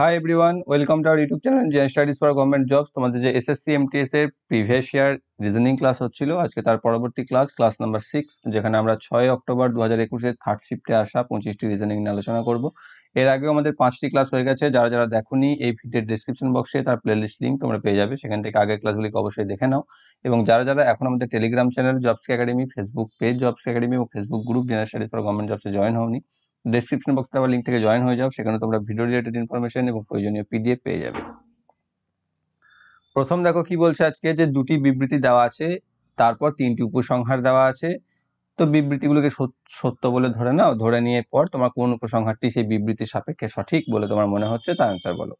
High everyone welcome to our YouTube channel general studies for government jobs তোমাদের যে SSC MTS এর previous year reasoning class হচ্ছিল আজকে তার পরবর্তী ক্লাস ক্লাস নাম্বার সিক্স যেখানে আমরা ছয় অক্টোবর দু হাজার একুশে থার্ড শিফটে আসা পঁচিশটি রিজনিং নিয়ে আলোচনা করব এর আগেও আমাদের পাঁচটি ক্লাস হয়ে গেছে যারা যারা দেখোনি এই ভিডিওর ডিসক্রিপশন বক্সে তার প্লে লিস্ট লিঙ্ক তোমরা পেয়ে যাবে সেখান থেকে আগের ক্লাসগুলিকে অবশ্যই দেখে নাও এবং যারা যারা এখন আমাদের Telegram channel jobs academy Facebook page jobs academy ও Facebook group general studies for government জবসে জয়েন হওনি ডেসক্রিপশন বক্সে আমার লিঙ্ক থেকে জয়েন হয়ে যাও সেখানে তোমরা ভিডিও রিলেটেড ইনফরমেশন এবং প্রয়োজনীয় পিডিএফ পেয়ে যাবে প্রথম দেখো কি বলছে আজকে যে দুটি বিবৃতি দেওয়া আছে তারপর তিনটি উপসংহার দেওয়া আছে তো বিবৃতিগুলোকে সত্য বলে ধরে নাও ধরে নিয়ে পর তোমার কোন উপসংহারটি সেই বিবৃতির সাপেক্ষে সঠিক বলে তোমার মনে হচ্ছে তা অ্যান্সার বলো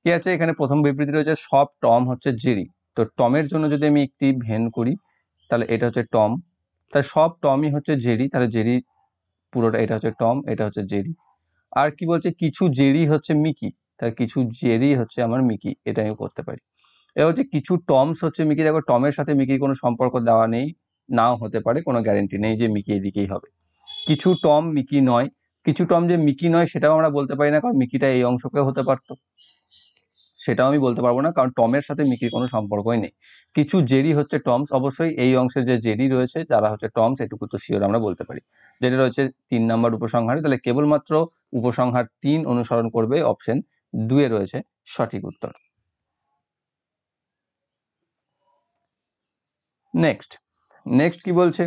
কি আছে এখানে প্রথম বিবৃতি রয়েছে সব টম হচ্ছে জেরি তো টমের জন্য যদি আমি একটি ভেন করি তাহলে এটা হচ্ছে টম তাহলে সব টমই হচ্ছে জেরি তাহলে জেরি পুরোটা এটা হচ্ছে টম এটা হচ্ছে জেরি আর কি বলছে কিছু জেরি হচ্ছে মিকি তার কিছু জেরি হচ্ছে আমার মিকি এটা আমি করতে পারি এবার হচ্ছে কিছু টমস হচ্ছে মিকি দেখো টমের সাথে মিকির কোনো সম্পর্ক দেওয়া নেই নাও হতে পারে কোনো গ্যারেন্টি নেই যে মিকি এদিকেই হবে কিছু টম মিকি নয় কিছু টম যে মিকি নয় সেটাও আমরা বলতে পারি না কারণ মিকিটা এই অংশকে হতে পারতো সেটাও আমি বলতে পারবো না কারণ টমের সাথে মিকির কোনো সম্পর্কই নেই কিছু জেরি হচ্ছে টমস অবশ্যই এই অংশের যে জেরি রয়েছে তারা হচ্ছে টমস এটুকু তো শিওর আমরা বলতে পারি যেটা রয়েছে তিন নম্বর উপসংহারে তাহলে কেবলমাত্র উপসংহার তিন অনুসরণ করবে অপশন দুয়ে রয়েছে সঠিক উত্তর নেক্সট নেক্সট কি বলছে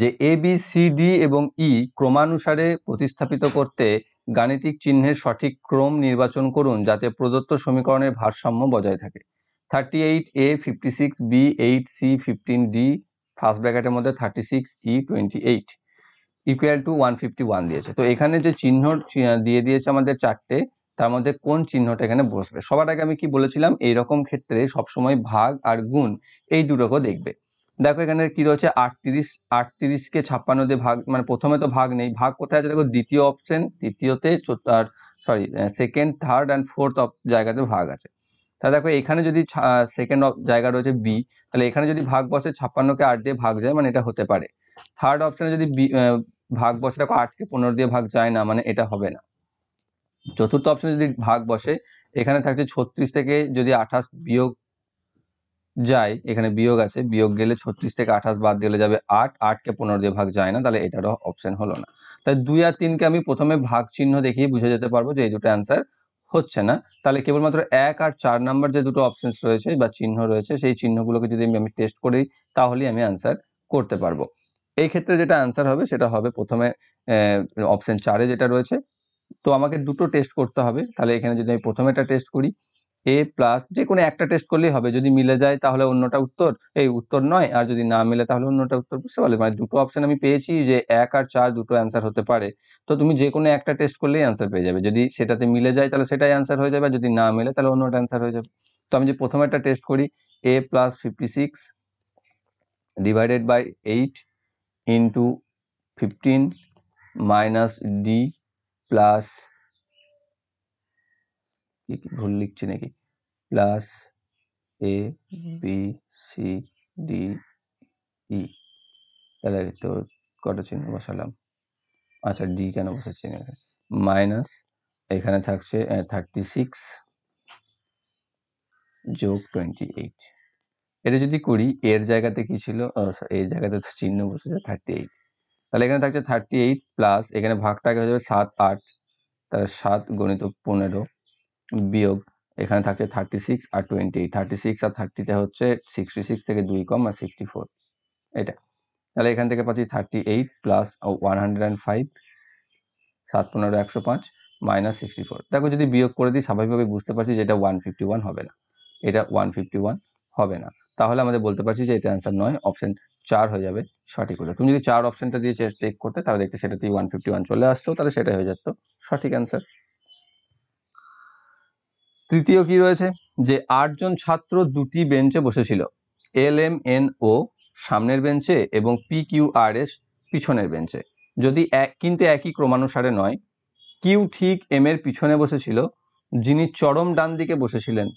যে এ বি সি ডি এবং ই e ক্রমানুসারে প্রতিস্থাপিত করতে গাণিতিক চিহ্নের সঠিক ক্রম নির্বাচন করুন যাতে প্রদত্ত সমীকরণের ভারসাম্য বজায় থাকে thirty eight A fifty six B eight C fifteen D first ব্র্যাকেটের মধ্যে thirty six E twenty eight equal to one fifty one দিয়েছে তো এখানে যে চিহ্ন দিয়ে দিয়েছে আমাদের চারটে তার মধ্যে কোন চিহ্নটা এখানে বসবে সবার আগে আমি কি বলেছিলাম এইরকম ক্ষেত্রে সবসময় ভাগ আর গুণ এই দুটোকে দেখবে দেখো এখানে কি রয়েছে আটত্রিশ আটত্রিশকে ছাপ্পান্ন দিয়ে ভাগ মানে প্রথমে তো ভাগ নেই ভাগ কোথায় আছে দেখো দ্বিতীয় অপশন তৃতীয়তে আর sorry second third and fourth জায়গাতে ভাগ আছে তাহলে দেখো এখানে যদি সেকেন্ড জায়গা রয়েছে বি তাহলে এখানে যদি ভাগ বসে ছাপ্পান্নকে আট দিয়ে ভাগ যায় মানে এটা হতে পারে থার্ড অপশানে যদি বি ভাগ বসে দেখো আটকে পনেরো দিয়ে ভাগ যায় না মানে এটা হবে না চতুর্থ অপশানে যদি ভাগ বসে এখানে থাকছে ছত্রিশ থেকে যদি আঠাশ বিয়োগ যায় এখানে বিয়োগ আছে বিয়োগ গেলে ছত্রিশ থেকে আঠাশ বাদ দিলে যাবে আট আটকে পনেরো দিয়ে ভাগ যায় না তাহলে এটারও অপশন হলো না তাই দুই আর তিনকে আমি প্রথমে ভাগ চিহ্ন দেখিয়ে বুঝে যেতে পারবো যে এই দুটো অ্যান্সার হচ্ছে না তাহলে কেবলমাত্র এক আর চার নাম্বার যে দুটো অপশনস রয়েছে বা চিহ্ন রয়েছে সেই চিহ্নগুলোকে যদি আমি টেস্ট করি তাহলেই আমি অ্যান্সার করতে পারবো এই ক্ষেত্রে যেটা অ্যান্সার হবে সেটা হবে প্রথমে অপশন চারে যেটা রয়েছে তো আমাকে দুটো টেস্ট করতে হবে তাহলে এখানে যদি আমি প্রথমেটা টেস্ট করি এ প্লাস যে কোনো একটা টেস্ট করলেই হবে যদি মিলে যায় তাহলে অন্যটা উত্তর এই উত্তর নয় আর যদি না মিলে তাহলে অন্যটা উত্তর বুঝতে পারলে মানে দুটো অপশান আমি পেয়েছি যে এক আর চার দুটো অ্যান্সার হতে পারে তো তুমি যে কোনো একটা টেস্ট করলেই অ্যান্সার পেয়ে যাবে যদি সেটাতে মিলে যায় তাহলে সেটাই অ্যান্সার হয়ে যাবে যদি না মেলে তাহলে অন্যটা অ্যান্সার হয়ে যাবে তো আমি যে প্রথম একটা টেস্ট করি A plus fifty six divided by eight into fifteen minus D plus কি ভুল লিখছি নাকি plus A B C D E তাহলে তো কটা চিহ্ন বসালাম আচ্ছা ডি কেন বসাচ্ছি মাইনাস এখানে থাকছে থার্টি সিক্স যোগ টোয়েন্টি এইট এটা যদি করি এর জায়গাতে কি ছিল এর জায়গাতে চিহ্ন বসেছে থার্টি এইট তাহলে এখানে থাকছে থার্টি এইট প্লাস এখানে ভাগটাকে হয়ে যাবে সাত আট তাহলে সাত গণিত পনেরো বিয়োগ এখানে থাকছে থার্টি সিক্স আর টোয়েন্টি এইট থার্টি সিক্স আর থার্টিতে হচ্ছে সিক্সটি সিক্স থেকে দুই কম আর সিক্সটি ফোর এটা তাহলে এখান থেকে পাচ্ছি thirty eight plus one hundred and five সাত পনেরো একশো পাঁচ মাইনাস সিক্সটি ফোর দেখো যদি বিয়োগ করে দিই স্বাভাবিকভাবে বুঝতে পারছি যে এটা ওয়ান ফিফটি ওয়ান হবে না এটা ওয়ান ফিফটি ওয়ান হবে না তাহলে আমাদের বলতে পারছি যে এটা অ্যান্সার নয় অপশান চার হয়ে যাবে সঠিক উত্তর তুমি যদি চার অপশনটা দিয়ে চেক করতে তাহলে দেখতে সেটাতেই ওয়ান ফিফটি ওয়ান চলে আসতো তাহলে সেটাই হয়ে যেত সঠিক অ্যান্সার তৃতীয় কি রয়েছে যে আটজন ছাত্র দুটি বেঞ্চে বসেছিল এল এম এন ও সামনের বেঞ্চে এবং পি কিউ আর এস পিছনের বেঞ্চে যদি এক কিন্তু একই ক্রমানুসারে নয় কিউ ঠিক এম এর পিছনে বসেছিল যিনি চরম ডান দিকে বসেছিলেন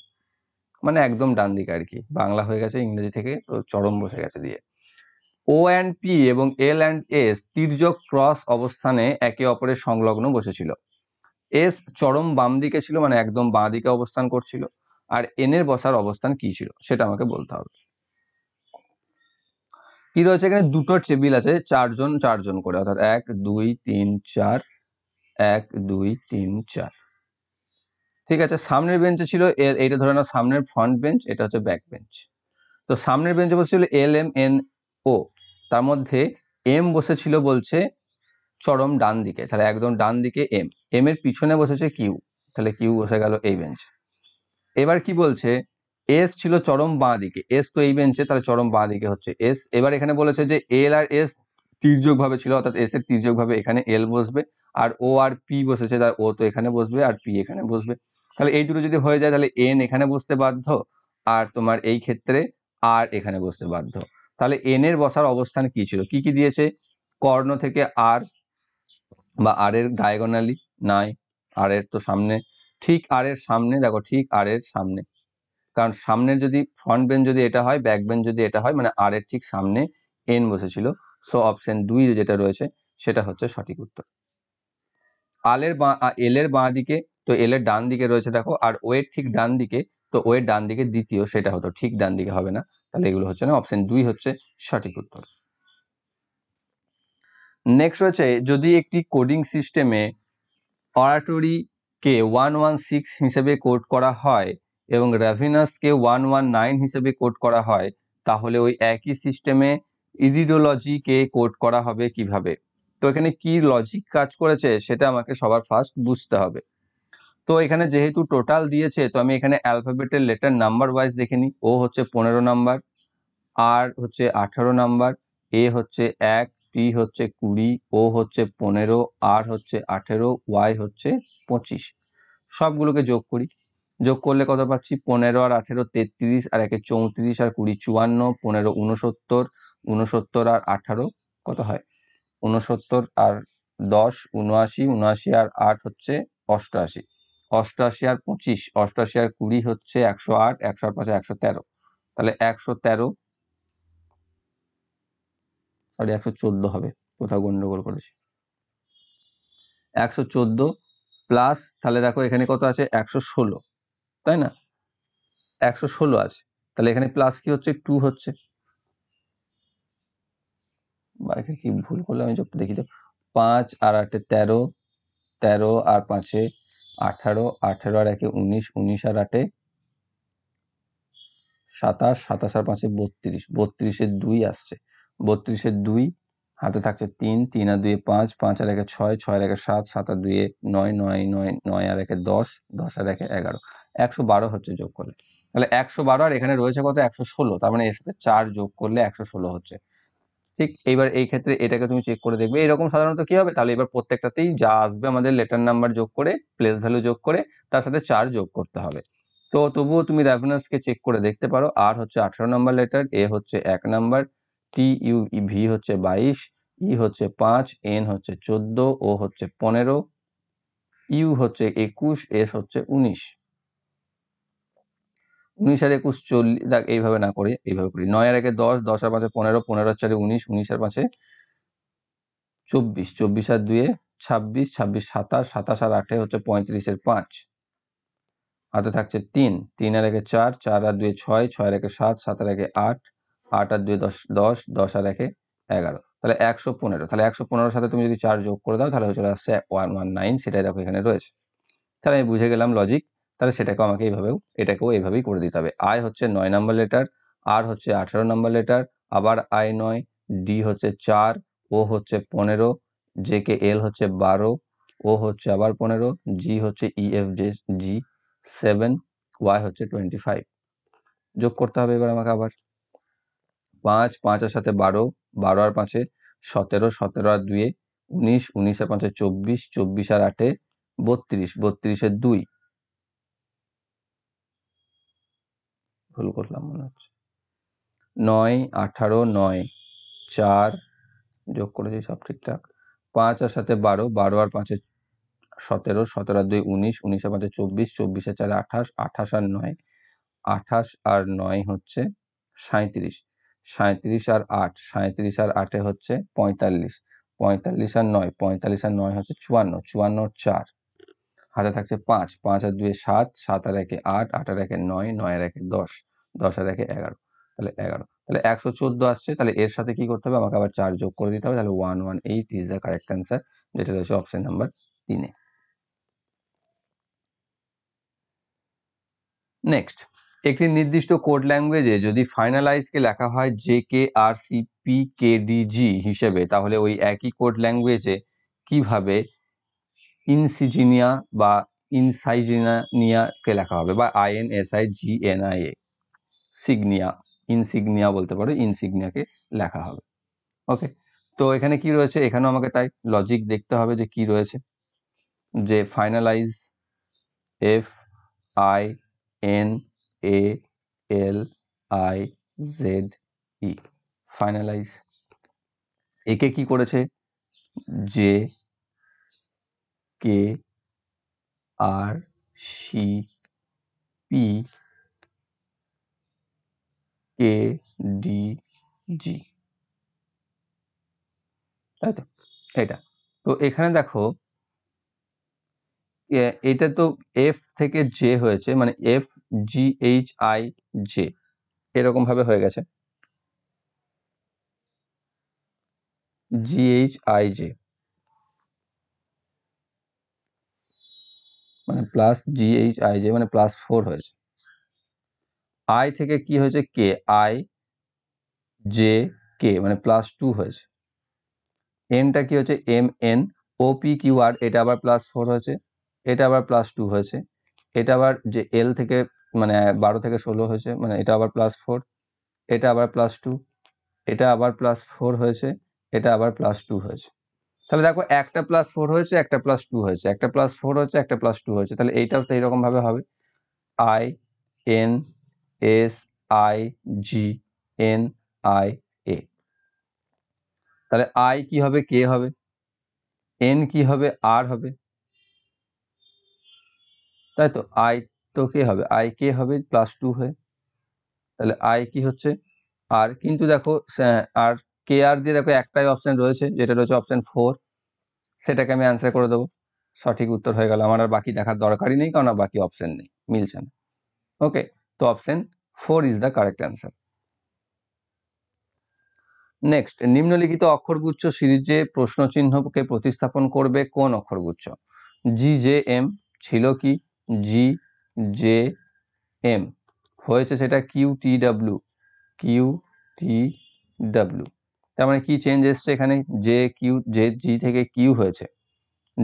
মানে একদম ডান দিকে আর কি বাংলা হয়ে গেছে ইংরেজি থেকে তো চরম বসে গেছে দিয়ে ও অ্যান্ড পি এবং এল অ্যান্ড এস তির্যক ক্রস অবস্থানে একে অপরের সংলগ্ন বসেছিল এস চরম বাম দিকে ছিল মানে একদম বাঁ দিকে অবস্থান করছিল আর এন এর বসার অবস্থান কি ছিল সেটা আমাকে বলতে হবে কি রয়েছে এখানে দুটো টেবিল আছে চারজন চারজন করে অর্থাৎ এক দুই তিন চার এক দুই তিন চার ঠিক আছে সামনের বেঞ্চে ছিল এইটা ধরে নাও সামনের ফ্রন্ট বেঞ্চ এটা হচ্ছে ব্যাক বেঞ্চ তো সামনের বেঞ্চে বসেছিল এল এম এন ও তার মধ্যে এম বসেছিল বলছে চরম ডান দিকে তাহলে একদম ডান দিকে এম এম এর পিছনে বসেছে কিউ তাহলে কিউ বসে গেল এই বেঞ্চে এবার কি বলছে এস ছিল চরম বাঁ দিকে এস তো এই বেঞ্চে তাহলে চরম বাঁ দিকে হচ্ছে এস এবার এখানে বলেছে যে এল আর এস তির্যকভাবে ছিল অর্থাৎ এস এর তির্যকভাবে এখানে এল বসবে আর ও আর পি বসেছে তার ও তো এখানে বসবে আর পি এখানে বসবে তাহলে এই দুটো যদি হয়ে যায় তাহলে এন এখানে বসতে বাধ্য আর তোমার এই ক্ষেত্রে আর এখানে বসতে বাধ্য তাহলে এন এর বসার অবস্থান কি ছিল কি কি দিয়েছে কর্ণ থেকে আর বা আর এর ডায়াগোনালি নাই আর এর তো সামনে ঠিক আর এর সামনে দেখো ঠিক আর এর সামনে কারণ সামনের যদি ফ্রন্ট বেন যদি এটা হয় ব্যাক বেন যদি এটা হয় মানে আর এর ঠিক সামনে এন বসেছিল সো অপশন দুই যেটা রয়েছে সেটা হচ্ছে সঠিক উত্তর আলের বাঁ এলের বাঁ দিকে তো এলের ডান দিকে রয়েছে দেখো আর ওয়ের ঠিক ডান দিকে তো ওয়ের ডান দিকে দ্বিতীয় সেটা হতো ঠিক ডান দিকে হবে না তাহলে এগুলো হচ্ছে না অপশন দুই হচ্ছে সঠিক উত্তর নেক্সট হচ্ছে যদি একটি কোডিং সিস্টেমে অরাটোরিকে ওয়ান ওয়ান সিক্স হিসেবে কোড করা হয় এবং রেভিনাসকে ওয়ান ওয়ান নাইন হিসেবে কোড করা হয় তাহলে ওই একই সিস্টেমে ইডিডোলজিকে কোড করা হবে কিভাবে তো এখানে কি লজিক কাজ করেছে সেটা আমাকে সবার ফার্স্ট বুঝতে হবে তো এখানে যেহেতু টোটাল দিয়েছে তো আমি এখানে অ্যালফাবেটের লেটার নাম্বার ওয়াইজ দেখে নিই ও হচ্ছে পনেরো নাম্বার আর হচ্ছে আঠারো নাম্বার এ হচ্ছে এক পি হচ্ছে কুড়ি ও হচ্ছে পনেরো আর হচ্ছে আঠেরো ওয়াই হচ্ছে পঁচিশ সবগুলোকে যোগ করি যোগ করলে কত পাচ্ছি পনেরো আর আঠেরো তেত্রিশ আর একে চৌত্রিশ আর কুড়ি চুয়ান্ন পনেরো উনসত্তর উনসত্তর আর আঠারো কত হয় উনসত্তর আর দশ উনআশি উনআশি আর আট হচ্ছে অষ্টআশি অষ্টআশি আর পঁচিশ অষ্টআশি আর কুড়ি হচ্ছে একশো আট একশো আর পাঁচে একশো তেরো তাহলে একশো তেরো সরি একশো চোদ্দো হবে কোথাও গণ্ডগোল করেছি একশো চোদ্দো প্লাস তাহলে দেখো এখানে কত আছে একশো ষোলো তাই না একশো ষোলো আছে তাহলে এখানে প্লাস কি হচ্ছে টু হচ্ছে কি ভুল করলে আমি যোগটা দেখি তো পাঁচ আর আটে তেরো তেরো আর পাঁচে আঠারো আঠেরো আর একে উনিশ উনিশ আর আটে সাতাশ সাতাশ আর পাঁচে বত্রিশ বত্রিশে দুই আসছে বত্রিশের দুই হাতে থাকছে তিন তিন আর দুয়ে পাঁচ পাঁচ আর একে ছয় ছয় আর একে সাত সাত আর দুয়ে নয় নয় নয় নয় আর একে দশ দশ আর একে এগারো একশো বারো হচ্ছে যোগ করলে তাহলে একশো বারো আর এখানে রয়েছে কত একশো ষোলো তার মানে এর সাথে চার যোগ করলে একশো ষোলো হচ্ছে ঠিক এইবার এই ক্ষেত্রে এটাকে তুমি চেক করে দেখবে এরকম সাধারণত কি হবে তাহলে এবার প্রত্যেকটাতেই যা আসবে আমাদের লেটার নাম্বার যোগ করে প্লেস ভ্যালু যোগ করে তার সাথে চার যোগ করতে হবে তো তবুও তুমি রেভেন্সকে চেক করে দেখতে পারো আর হচ্ছে আঠারো নাম্বার লেটার এ হচ্ছে এক নাম্বার টি ইউ ভি হচ্ছে বাইশ ই হচ্ছে পাঁচ এন হচ্ছে চোদ্দ ও হচ্ছে পনেরো ইউ হচ্ছে একুশ এস হচ্ছে উনিশ উনিশ আর একুশ চল্লিশ দেখ এইভাবে না করে এইভাবে করি নয় আর একে দশ দশ আর পাঁচে পনেরো পনেরো আর চারে উনিশ উনিশ আর পাঁচে চব্বিশ চব্বিশ আর দুয়ে ছাব্বিশ ছাব্বিশ সাতাশ সাতাশ আর আটে হচ্ছে পঁয়ত্রিশের পাঁচ হাতে থাকছে তিন তিন আর একে চার চার আর দুয়ে ছয় ছয় আর একে সাত সাত আর একে আট আট আর দুই দশ দশ দশ আর একে এগারো তাহলে একশো পনেরো তাহলে একশো পনেরোর সাথে তুমি যদি চার যোগ করে দাও তাহলে চলে আসছে ওয়ান ওয়ান নাইন সেটাই দেখো এখানে রয়েছে তাহলে আমি বুঝে গেলাম লজিক তাহলে সেটাকে আমাকে এইভাবেও এটাকেও এইভাবেই করে দিতে হবে আয় হচ্ছে নয় নম্বর লেটার আর হচ্ছে আঠারো নম্বর লেটার আবার আই নয় ডি হচ্ছে চার ও হচ্ছে পনেরো জে কে এল হচ্ছে বারো ও হচ্ছে আবার পনেরো জি হচ্ছে E F J G seven Y হচ্ছে টোয়েন্টি ফাইভ যোগ করতে হবে এবার আমাকে আবার পাঁচ পাঁচ আর সাথে বারো বারো আর পাঁচে সতেরো সতেরো আর দুয়ে উনিশ উনিশ আর পাঁচে চব্বিশ চব্বিশ আর আটে বত্রিশ বত্রিশের দুই ভুল করলাম মনে হচ্ছে নয় আঠারো নয় চার যোগ করেছি সব ঠিকঠাক পাঁচ আর সাথে বারো বারো আর পাঁচে সতেরো সতেরো আর দুই উনিশ উনিশে পাঁচে চব্বিশ চব্বিশে চারে আঠাশ আঠাশ আর নয় আঠাশ আর নয় হচ্ছে সাঁত্রিশ সাঁত্রিশ আর আট সাঁত্রিশ আর আটে হচ্ছে পঁয়তাল্লিশ পঁয়তাল্লিশ আর নয় পঁয়তাল্লিশ আর নয় হচ্ছে চুয়ান্ন চুয়ান্ন চার হাতে থাকছে পাঁচ পাঁচ আর দুয়ে সাত সাত আর একে আট আট আর একে নয় নয় আর একে দশ দশ আর একে এগারো তাহলে এগারো তাহলে একশো চোদ্দ আসছে তাহলে এর সাথে কি করতে হবে আমাকে আবার চার যোগ করে দিতে হবে তাহলে one one eight is the correct answer যেটা রয়েছে অপশন নাম্বার তিনে নেক্সট একটি নির্দিষ্ট কোড ল্যাঙ্গুয়েজে যদি ফাইনালাইজকে লেখা হয় J K R C P K D G হিসেবে তাহলে ওই একই কোড ল্যাঙ্গুয়েজে কিভাবে ইনসিজিনিয়া বা ইনসাইজিনিয়াকে লেখা হবে বা I N S I G N I A সিগনিয়া ইনসিগনিয়া বলতে পারো ইনসিগনিয়াকে লেখা হবে ওকে তো এখানে কি রয়েছে এখানেও আমাকে তাই লজিক দেখতে হবে যে কি রয়েছে যে finalize F I N A L I Z E finalize একে কি করেছে J K R C P K D G তাই তো এটা তো এখানে দেখো এটা তো এফ থেকে জে হয়েছে মানে F G H I J এরকম ভাবে হয়ে গেছে জি এইচ আই জে মানে plus G H I J মানে প্লাস ফোর হয়েছে আই থেকে কি হয়েছে কে আই জে কে মানে প্লাস টু হয়েছে এনটা কি হচ্ছে M N O P Q R এটা আবার প্লাস ফোর হয়েছে এটা আবার প্লাস টু হয়েছে এটা আবার যে এল থেকে মানে বারো থেকে ষোলো হয়েছে মানে এটা আবার প্লাস ফোর এটা আবার প্লাস টু এটা আবার প্লাস ফোর হয়েছে এটা আবার প্লাস টু হয়েছে তাহলে দেখো একটা প্লাস ফোর হয়েছে একটা প্লাস টু হয়েছে একটা প্লাস ফোর হয়েছে একটা প্লাস টু হয়েছে তাহলে এইটাও তো এইরকমভাবে হবে I N S I G N I A তাহলে আই কি হবে কে হবে এন কি হবে আর হবে তাই তো আই তো কে হবে আই কে হবে প্লাস টু হয়ে তাহলে আই কি হচ্ছে আর কিন্তু দেখো আর কে আর দিয়ে দেখো একটাই অপশান রয়েছে যেটা রয়েছে অপশান ফোর সেটাকে আমি অ্যান্সার করে দেবো সঠিক উত্তর হয়ে গেল আমার আর বাকি দেখার দরকারই নেই কারণ বাকি অপশান নেই মিলছে না ওকে তো option four is the correct answer next নিম্নলিখিত অক্ষরগুচ্ছ সিরিজে প্রশ্নচিহ্নকে প্রতিস্থাপন করবে কোন অক্ষরগুচ্ছ জি জে এম ছিল কি জি জে এম হয়েছে সেটা Q T W Q T W তার মানে কী চেঞ্জ এসছে এখানে জে কিউ জে জি থেকে কিউ হয়েছে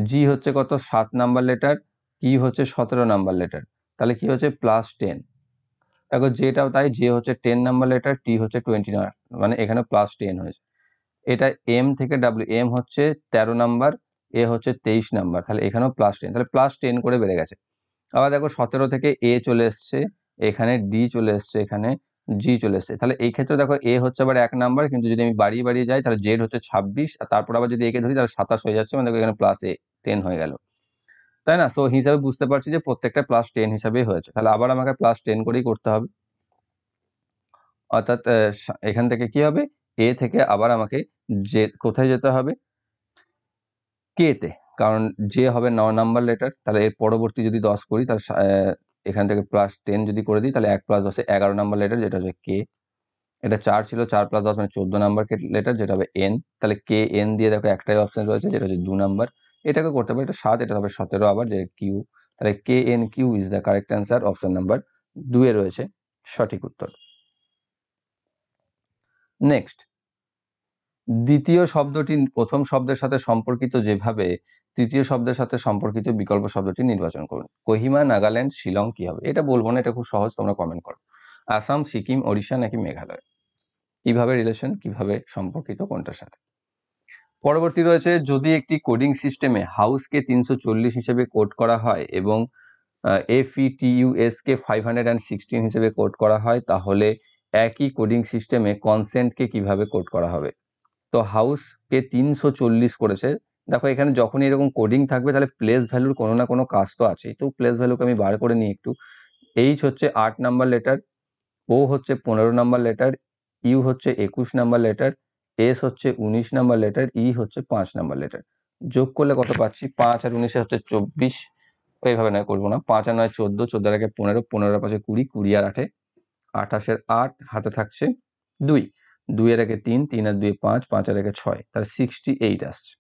জি হচ্ছে কত সাত নাম্বার লেটার কি হচ্ছে সতেরো নাম্বার লেটার তাহলে কি হচ্ছে প্লাস টেন দেখো জেটাও তাই জে হচ্ছে টেন নাম্বার লেটার টি হচ্ছে টোয়েন্টি মানে এখানে প্লাস টেন হয়েছে এটা এম থেকে ডাব্লিউ এম হচ্ছে তেরো নাম্বার এ হচ্ছে তেইশ নাম্বার তাহলে এখানেও প্লাস টেন তাহলে প্লাস টেন করে বেড়ে গেছে আবার দেখো সতেরো থেকে এ চলে এসছে এখানে ডি চলে এসছে এখানে জি চলে এসছে তাহলে এই ক্ষেত্রে দেখো এ হচ্ছে আবার এক নাম্বার কিন্তু যদি আমি বাড়িয়ে বাড়িয়ে যাই তাহলে জেড হচ্ছে ছাব্বিশ আর তারপর আবার যদি একে ধরি তাহলে সাতাশ হয়ে যাচ্ছে মানে দেখো এখানে প্লাস এ টেন হয়ে গেল তাই না সো হিসাবে বুঝতে পারছি যে প্রত্যেকটা প্লাস টেন হিসাবেই হয়েছে তাহলে আবার আমাকে প্লাস টেন করেই করতে হবে অর্থাৎ এখান থেকে কি হবে এ থেকে আবার আমাকে যে কোথায় যেতে হবে কেতে কারণ যে হবে ন নাম্বার লেটার তাহলে এর পরবর্তী যদি দশ করি তাহলে এখান থেকে প্লাস টেন যদি করে দিই তাহলে এক প্লাস দশে এগারো নাম্বার লেটার যেটা হচ্ছে কে এটা চার ছিল চার প্লাস দশ মানে চোদ্দো নাম্বার লেটার যেটা হবে এন তাহলে কে এন দিয়ে দেখো একটাই অপশান রয়েছে যেটা হচ্ছে দু নাম্বার এটাকে করতে পারে এটা সাত এটা হবে সতেরো আবার যে কিউ তাহলে K N Q is the correct answer option number দুয়ে রয়েছে সঠিক উত্তর নেক্সট দ্বিতীয় শব্দটি প্রথম শব্দের সাথে সম্পর্কিত যেভাবে তৃতীয় শব্দের সাথে সম্পর্কিত বিকল্প শব্দটি নির্বাচন করুন কোহিমা নাগাল্যান্ড শিলং কি হবে এটা বলবো না এটা খুব সহজ তোমরা কমেন্ট করো আসাম সিকিম ওড়িশা নাকি মেঘালয় কিভাবে রিলেশন কিভাবে সম্পর্কিত কোনটার সাথে পরবর্তী রয়েছে যদি একটি কোডিং সিস্টেমে হাউসকে তিনশো চল্লিশ হিসেবে কোড করা হয় এবং K five hundred and sixteen হিসেবে কোড করা হয় তাহলে একই কোডিং সিস্টেমে কনসেন্টকে কিভাবে কোড করা হবে তো হাউসকে তিনশো চল্লিশ করেছে দেখো এখানে যখনই এরকম কোডিং থাকবে তাহলে প্লেস ভ্যালুর কোনো না কোনো কাজ তো আছেই তো প্লেস ভ্যালুকে আমি বার করে নিই একটু এইচ হচ্ছে আট নাম্বার লেটার ও হচ্ছে পনেরো নাম্বার লেটার ইউ হচ্ছে একুশ নাম্বার লেটার এস হচ্ছে উনিশ নাম্বার লেটার ই হচ্ছে পাঁচ নাম্বার লেটার যোগ করলে কত পাচ্ছি পাঁচ আর উনিশে হচ্ছে চব্বিশ এইভাবে নয় করবো না পাঁচ আর নয় চোদ্দো চোদ্দোর আগে পনেরো পনেরো পাঁচে কুড়ি কুড়ি আর আটে আঠাশের আট হাতে থাকছে দুই এর আগে তিন তিন আর দুই পাঁচ পাঁচ আর আগে ছয় তাহলে সিক্সটি এইট আসছে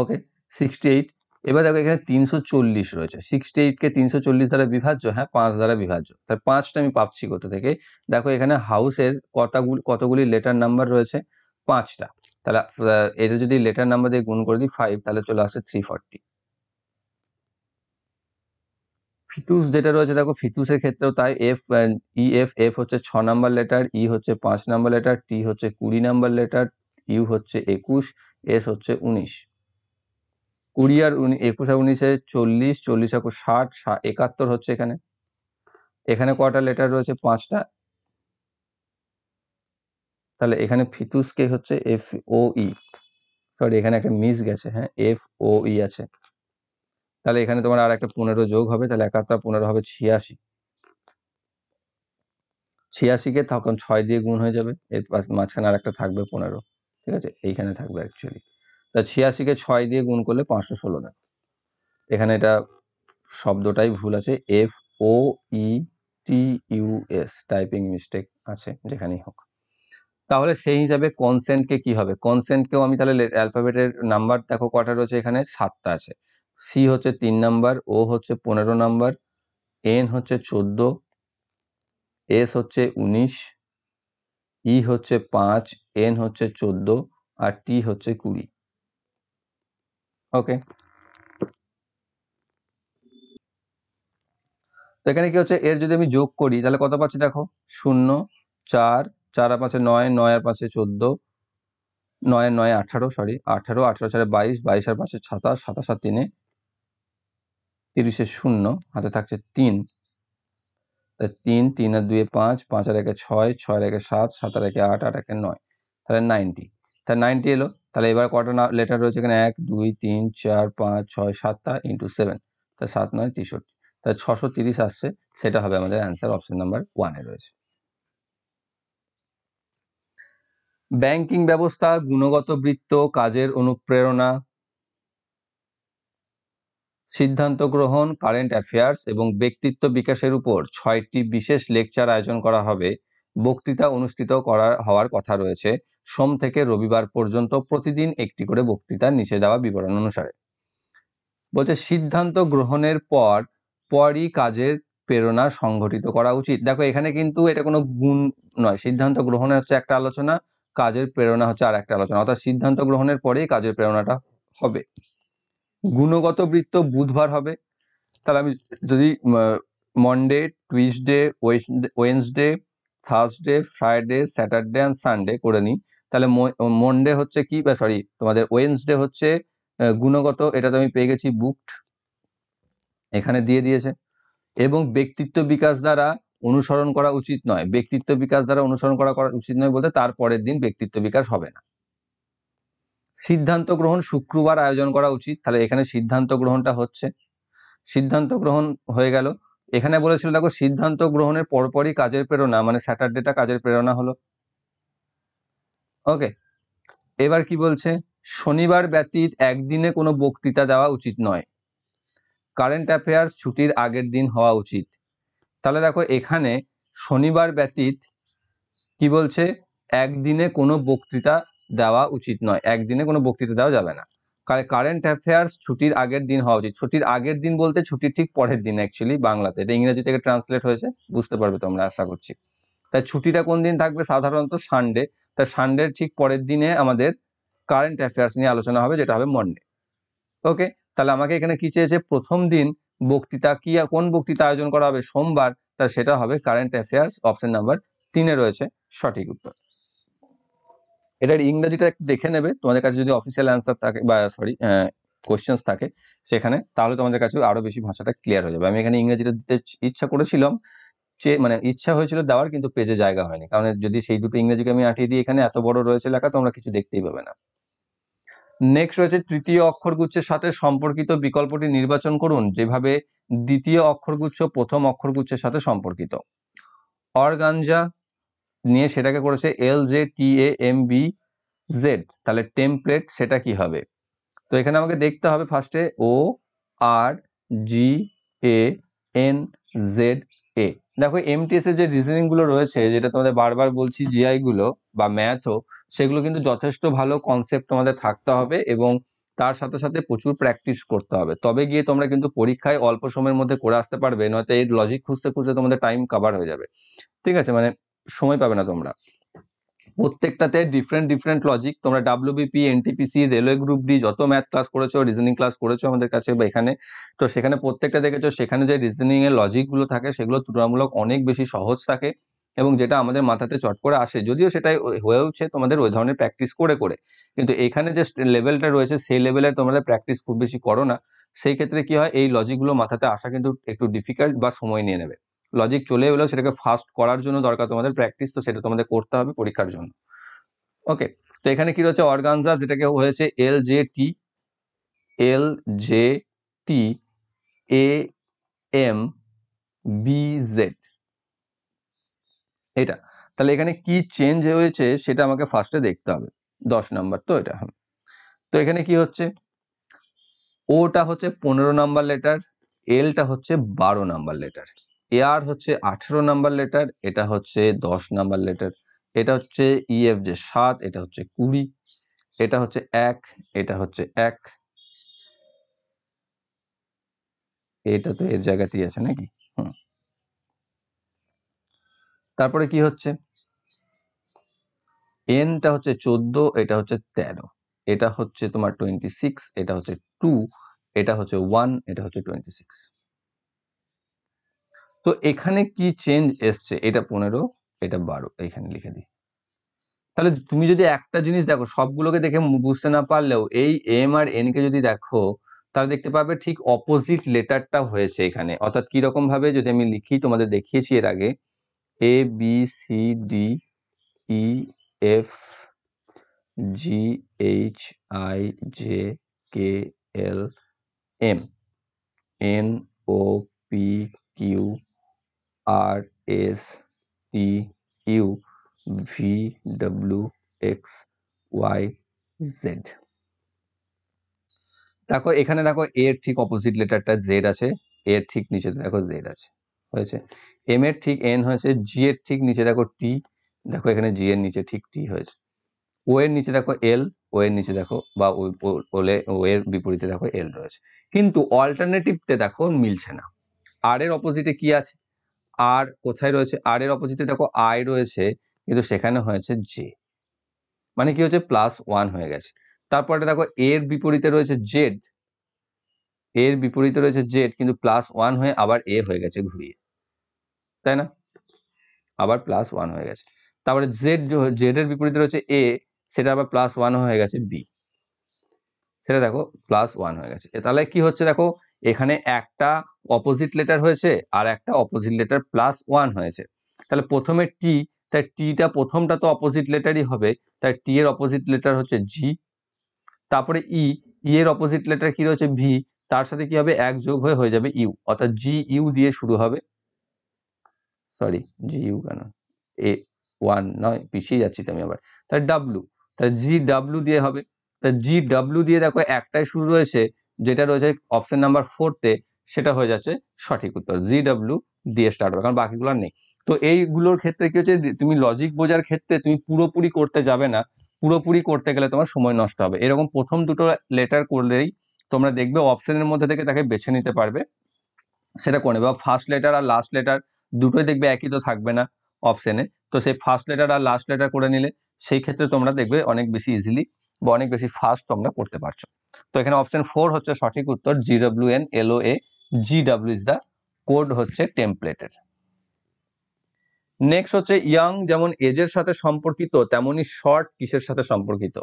ওকে সিক্সটি এইট এবার দেখো এখানে তিনশো চল্লিশ রয়েছে সিক্সটি এইটকে তিনশো চল্লিশ দ্বারা বিভাজ্য হ্যাঁ পাঁচ দ্বারা বিভাজ্য তার পাঁচটা আমি পাচ্ছি কোথা থেকে দেখো এখানে হাউসের কতগুলি কতগুলি লেটার নাম্বার রয়েছে পাঁচটা তাহলে এটা যদি লেটার নাম্বার দিয়ে গুণ করে দিই ফাইভ তাহলে চলে আসে থ্রি ফর্টি ফিতুস যেটা রয়েছে দেখো ফিতুসের ক্ষেত্রেও তাই এফ ই এফ এফ হচ্ছে ছ নাম্বার লেটার ই হচ্ছে পাঁচ নাম্বার লেটার টি হচ্ছে কুড়ি নাম্বার লেটার ইউ হচ্ছে একুশ এস হচ্ছে উনিশ কুড়ি আর একুশ আর উনিশে চল্লিশ চল্লিশ একুশ ষাট একাত্তর হচ্ছে এখানে এখানে কটা লেটার রয়েছে পাঁচটা তাহলে এখানে ফিতুস কে হচ্ছে এফ ও ই সরি এখানে একটা মিস গেছে হ্যাঁ এফ ও ই আছে তাহলে এখানে তোমার আর একটা পনেরো যোগ হবে তাহলে একাত্তর পনেরো হবে ছিয়াশি ছিয়াশিকে তখন ছয় দিয়ে গুণ হয়ে যাবে এর মাঝখানে আর একটা থাকবে পনেরো ঠিক আছে এইখানে থাকবে অ্যাকচুয়ালি তা ছিয়াশিকে ছয় দিয়ে গুণ করলে পাঁচশো ষোলো দেখ এখানে এটা শব্দটাই ভুল আছে F O E T U S typing mistake আছে যেখানেই হোক তাহলে সেই হিসাবে কনসেন্টকে কি হবে কনসেন্টকেও আমি তাহলে অ্যালফাবেটের নাম্বার দেখো কটা রয়েছে এখানে সাতটা আছে সি হচ্ছে তিন নাম্বার ও হচ্ছে পনেরো নাম্বার এন হচ্ছে চোদ্দ এস হচ্ছে উনিশ ই e হচ্ছে পাঁচ এন হচ্ছে চোদ্দ আর টি হচ্ছে কুড়ি ওকে তো এখানে কি হচ্ছে এর যদি আমি যোগ করি তাহলে কত পাচ্ছি দেখো শূন্য চার চার আর পাঁচে নয় নয় আর পাঁচে চোদ্দো নয় নয় আঠারো সরি আঠারো আঠারো চারে বাইশ বাইশ আর পাঁচে সাতাশ সাতাশ আর তিনে তিরিশে শূন্য হাতে থাকছে তিন তিন তিন আর দুয়ে পাঁচ পাঁচ আর একে ছয় ছয় আর একে সাত সাত আর একে আট আট একে নয় তাহলে নাইনটি তার নাইনটি এলো তাহলে এবার কটা লেটার রয়েছে এখানে এক দুই তিন চার পাঁচ ছয় সাতটা ইন্টু সেভেন তা সাত নয় তেষট্টি তা ছশো তিরিশ আসছে সেটা হবে আমাদের অ্যান্সার অপশন নাম্বার ওয়ানে রয়েছে ব্যাংকিং ব্যবস্থা গুণগত বৃত্ত কাজের অনুপ্রেরণা সিদ্ধান্ত গ্রহণ কারেন্ট অ্যাফেয়ার্স এবং ব্যক্তিত্ব বিকাশের উপর ছয়টি বিশেষ লেকচার আয়োজন করা হবে বক্তৃতা অনুষ্ঠিত করার হওয়ার কথা রয়েছে সোম থেকে রবিবার পর্যন্ত প্রতিদিন একটি করে বক্তৃতা নিষেধাওয়া দেওয়া বিবরণ অনুসারে বলছে সিদ্ধান্ত গ্রহণের পর পরই কাজের প্রেরণা সংঘটিত করা উচিত দেখো এখানে কিন্তু এটা কোনো গুণ নয় সিদ্ধান্ত গ্রহণের হচ্ছে একটা আলোচনা কাজের প্রেরণা হচ্ছে আর একটা আলোচনা অর্থাৎ সিদ্ধান্ত গ্রহণের পরেই কাজের প্রেরণাটা হবে গুণগত বৃত্ত বুধবার হবে তাহলে আমি যদি Monday Tuesday Wednesday Thursday Friday Saturday and Sunday করে নিই তাহলে মনডে হচ্ছে কি বা সরি তোমাদের ওয়েন্সডে হচ্ছে গুণগত এটা তো আমি পেয়ে গেছি বুকড এখানে দিয়ে দিয়েছে এবং ব্যক্তিত্ব বিকাশ দ্বারা অনুসরণ করা উচিত নয় ব্যক্তিত্ব বিকাশ দ্বারা অনুসরণ করা করা উচিত নয় বলতে তার পরের দিন ব্যক্তিত্ব বিকাশ হবে না সিদ্ধান্ত গ্রহণ শুক্রবার আয়োজন করা উচিত তাহলে এখানে সিদ্ধান্ত গ্রহণটা হচ্ছে সিদ্ধান্ত গ্রহণ হয়ে গেল এখানে বলেছিল দেখো সিদ্ধান্ত গ্রহণের পরপরই কাজের প্রেরণা মানে স্যাটারডেটা কাজের প্রেরণা হলো ওকে এবার কি বলছে শনিবার ব্যতীত একদিনে কোনো বক্তৃতা দেওয়া উচিত নয় কারেন্ট অ্যাফেয়ার্স ছুটির আগের দিন হওয়া উচিত তাহলে দেখো এখানে শনিবার ব্যতীত কি বলছে একদিনে কোনো বক্তৃতা দেওয়া উচিত নয় একদিনে কোনো বক্তৃতা দেওয়া যাবে না কারেন্ট অ্যাফেয়ার্স ছুটির আগের দিন হওয়া উচিত ছুটির আগের দিন বলতে ছুটির ঠিক পরের দিন অ্যাকচুয়ালি বাংলাতে এটা ইংরেজি থেকে ট্রান্সলেট হয়েছে বুঝতে পারবে তোমরা আশা করছি তাই ছুটিটা কোন দিন থাকবে সাধারণত সানডে তা সানডের ঠিক পরের দিনে আমাদের কারেন্ট অ্যাফেয়ার্স নিয়ে আলোচনা হবে যেটা হবে মন্ডে ওকে তাহলে আমাকে এখানে কি চেয়েছে প্রথম দিন বক্তৃতা কি কোন বক্তৃতা আয়োজন করা হবে সোমবার তা সেটা হবে কারেন্ট অ্যাফেয়ার্স অপশন নাম্বার তিনে রয়েছে সঠিক উত্তর এটার ইংরাজিটা একটু দেখে নেবে তোমাদের কাছে যদি অফিসিয়াল অ্যান্সার থাকে বা সরি কোশ্চেন্স থাকে সেখানে তাহলে তোমাদের কাছে আরও বেশি ভাষাটা ক্লিয়ার হয়ে যাবে আমি এখানে ইংরাজিটা দিতে ইচ্ছা করেছিলাম চেয়ে মানে ইচ্ছা হয়েছিল দেওয়ার কিন্তু পেজে জায়গা হয়নি কারণ যদি সেই দুটো ইংরেজিকে আমি আঁটিয়ে দিই এখানে এত বড় রয়েছে লেখা তোমরা কিছু দেখতেই পাবে না নেক্সট রয়েছে তৃতীয় অক্ষরগুচ্ছের সাথে সম্পর্কিত বিকল্পটি নির্বাচন করুন যেভাবে দ্বিতীয় অক্ষরগুচ্ছ প্রথম অক্ষরগুচ্ছের সাথে সম্পর্কিত অর্গানজা নিয়ে সেটাকে করেছে L J T A M B Z তাহলে টেমপ্লেট সেটা কি হবে তো এখানে আমাকে দেখতে হবে ফার্স্টে ও আর জি এ এন জেড এ দেখো এমটিএস এর যে রিজনিংগুলো রয়েছে যেটা তোমাদের বারবার বলছি জিআইগুলো বা ম্যাথও সেগুলো কিন্তু যথেষ্ট ভালো কনসেপ্ট তোমাদের থাকতে হবে এবং তার সাথে সাথে প্রচুর প্র্যাকটিস করতে হবে তবে গিয়ে তোমরা কিন্তু পরীক্ষায় অল্প সময়ের মধ্যে করে আসতে পারবে নয়তো এই লজিক খুঁজতে খুঁজতে তোমাদের টাইম কাভার হয়ে যাবে ঠিক আছে মানে সময় পাবে না তোমরা প্রত্যেকটাতে ডিফারেন্ট ডিফারেন্ট লজিক তোমরা W B P NTPC railway group D যত ম্যাথ ক্লাস করেছো রিজনিং ক্লাস করেছো আমাদের কাছে বা এখানে তো সেখানে প্রত্যেকটা দেখেছো সেখানে যে রিজনিং এর লজিকগুলো থাকে সেগুলো তুলনামূলক অনেক বেশি সহজ থাকে এবং যেটা আমাদের মাথাতে চট করে আসে যদিও সেটাই হয়েওছে তোমাদের ওই ধরনের প্র্যাকটিস করে করে কিন্তু এখানে যে লেভেলটা রয়েছে সেই লেভেলের তোমাদের প্র্যাকটিস খুব বেশি করো না সেই ক্ষেত্রে কি হয় এই লজিকগুলো মাথাতে আসা কিন্তু একটু ডিফিকাল্ট বা সময় নিয়ে নেবে লজিক চলে এলেও সেটাকে ফাস্ট করার জন্য দরকার তোমাদের প্র্যাকটিস তো সেটা তোমাদের করতে হবে পরীক্ষার জন্য ওকে তো এখানে কি রয়েছে অর্গানজা যেটাকে হয়েছে L J T L J T A M B Z এটা তাহলে এখানে কি চেঞ্জ হয়েছে সেটা আমাকে ফার্স্টে দেখতে হবে দশ নাম্বার তো এটা তো এখানে কি হচ্ছে ওটা হচ্ছে পনেরো নাম্বার লেটার এলটা হচ্ছে বারো নাম্বার লেটার আর হচ্ছে আঠেরো নাম্বার লেটার এটা হচ্ছে দশ নাম্বার লেটার এটা হচ্ছে ইএফ যে সাত এটা হচ্ছে কুড়ি এটা হচ্ছে এক এটা হচ্ছে এক এটা তো এর জায়গাতেই আছে নাকি তারপরে কি হচ্ছে এনটা হচ্ছে চোদ্দ এটা হচ্ছে তেরো এটা হচ্ছে তোমার টোয়েন্টি সিক্স এটা হচ্ছে টু এটা হচ্ছে ওয়ান এটা হচ্ছে টোয়েন্টি সিক্স তো এখানে কি চেঞ্জ এসছে এটা পনেরো এটা বারো এখানে লিখে দিই তাহলে তুমি যদি একটা জিনিস দেখো সবগুলোকে দেখে বুঝতে না পারলেও এই এম আর এনকে যদি দেখো তাহলে দেখতে পাবে ঠিক অপোজিট লেটারটা হয়েছে এখানে অর্থাৎ কিরকম ভাবে যদি আমি লিখি তোমাদের দেখিয়েছি এর আগে A B C D E F G H I J K L M N O P Q R S T U V W X Y Z দেখো এখানে দেখো এর ঠিক অপোজিট লেটারটা জেড আছে এর ঠিক নিচে দেখো জেড আছে হয়েছে এম এর ঠিক এন হয়েছে জি এর ঠিক নিচে দেখো টি দেখো এখানে জি এর নিচে ঠিক টি হয়েছে ও এর নিচে দেখো এল ও এর নিচে দেখো বা ওলে ও এর বিপরীতে দেখো এল রয়েছে কিন্তু অল্টারনেটিভতে দেখো মিলছে না আর এর অপোজিটে কি আছে আর কোথায় রয়েছে আর এর অপোজিটে দেখো আই রয়েছে কিন্তু সেখানে হয়েছে জে মানে কি হচ্ছে প্লাস ওয়ান হয়ে গেছে তারপরে দেখো এর বিপরীতে রয়েছে জেড এর বিপরীতে রয়েছে জেড কিন্তু প্লাস ওয়ান হয়ে আবার এ হয়ে গেছে ঘুরিয়ে তাই না আবার প্লাস ওয়ান হয়ে গেছে তারপরে জেড জেড এর বিপরীতে রয়েছে এ সেটা আবার প্লাস ওয়ান হয়ে গেছে বি সেটা দেখো প্লাস ওয়ান হয়ে গেছে তাহলে কি হচ্ছে দেখো এখানে একটা অপোজিট লেটার হয়েছে আর একটা অপোজিট লেটার প্লাস ওয়ান হয়েছে তাহলে প্রথমে টি তাই টিটা প্রথমটা তো অপোজিট লেটারই হবে তাই টি এর অপোজিট লেটার হচ্ছে জি তারপরে ই e, ই e এর অপোজিট লেটার কি রয়েছে ভি তার সাথে কি হবে এক যোগ হয়ে হয়ে যাবে ইউ অর্থাৎ জি ইউ দিয়ে শুরু হবে সরি জি ইউ কেন এ ওয়ান নয় পিছিয়ে যাচ্ছি তো আমি আবার তাই ডাব্লু তাই জি ডাব্লু দিয়ে হবে তা জি ডাব্লু দিয়ে দেখো একটাই শুরু রয়েছে যেটা রয়েছে অপশন নাম্বার ফোরতে সেটা হয়ে যাচ্ছে সঠিক উত্তর জি ডাব্লিউ দিয়ে স্টার্ট হবে কারণ বাকিগুলো নেই তো এইগুলোর ক্ষেত্রে কি হচ্ছে তুমি লজিক বোঝার ক্ষেত্রে তুমি পুরোপুরি করতে যাবে না পুরোপুরি করতে গেলে তোমার সময় নষ্ট হবে এরকম প্রথম দুটো লেটার করলেই তোমরা দেখবে অপশনের মধ্যে থেকে তাকে বেছে নিতে পারবে সেটা করে বা ফার্স্ট লেটার আর লাস্ট লেটার দুটোই দেখবে একই তো থাকবে না অপশনে তো সেই ফার্স্ট লেটার আর লাস্ট লেটার করে নিলে সেই ক্ষেত্রে তোমরা দেখবে অনেক বেশি ইজিলি বা অনেক বেশি ফাস্ট তোমরা করতে পারছো তো এখানে অপশন ফোর হচ্ছে সঠিক উত্তর G W N L O A G W is the code হচ্ছে টেমপ্লেটের নেক্সট হচ্ছে ইয়াং যেমন এজের সাথে সম্পর্কিত তেমনি শর্ট কিসের সাথে সম্পর্কিত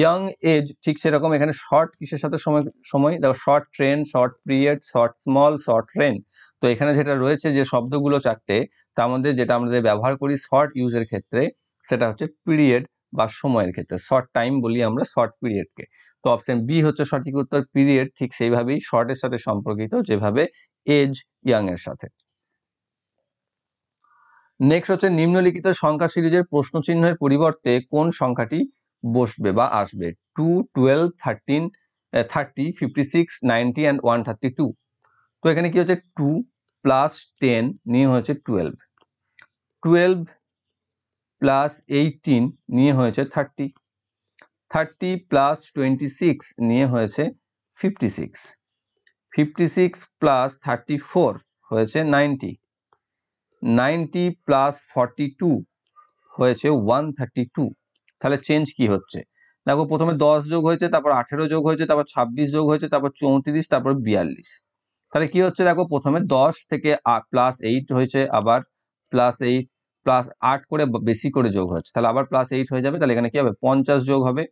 ইয়াং এজ ঠিক সেরকম এখানে শর্ট কিসের সাথে সময় সময় দেখো short train short period short small short train তো এখানে যেটা রয়েছে যে শব্দগুলো চারটে তার মধ্যে যেটা আমাদের ব্যবহার করি শর্ট ইউজের ক্ষেত্রে সেটা হচ্ছে পিরিয়ড বা সময়ের ক্ষেত্রে শর্ট টাইম বলি আমরা শর্ট পিরিয়ডকে তো অপশন বি হচ্ছে সঠিক উত্তর পিরিয়ড ঠিক সেইভাবেই শর্টের সাথে সম্পর্কিত যেভাবে এজ ইয়াং এর সাথে নেক্সট হচ্ছে নিম্নলিখিত সংখ্যা সিরিজের প্রশ্ন চিহ্নের পরিবর্তে কোন সংখ্যাটি বসবে বা আসবে two twelve thirteen thirty fifty six ninety and one thirty two তো এখানে কি হচ্ছে টু প্লাস টেন নিয়ে হয়েছে টুয়েলভ টুয়েলভ প্লাস এইটিন নিয়ে হয়েছে thirty thirty plus twenty six নিয়ে হয়েছে fifty six fifty six plus thirty four হয়েছে ninety ninety plus forty two হয়েছে ওয়ান থার্টি টু তাহলে চেঞ্জ কি হচ্ছে দেখো প্রথমে দশ যোগ হয়েছে তারপর আঠেরো যোগ হয়েছে তারপর ছাব্বিশ যোগ হয়েছে তারপর চৌত্রিশ তারপর বিয়াল্লিশ তাহলে কি হচ্ছে দেখো প্রথমে দশ থেকে প্লাস এইট হয়েছে আবার প্লাস এইট প্লাস আট করে বেশি করে যোগ হচ্ছে তাহলে আবার প্লাস এইট হয়ে যাবে তাহলে এখানে কি হবে পঞ্চাশ যোগ হবে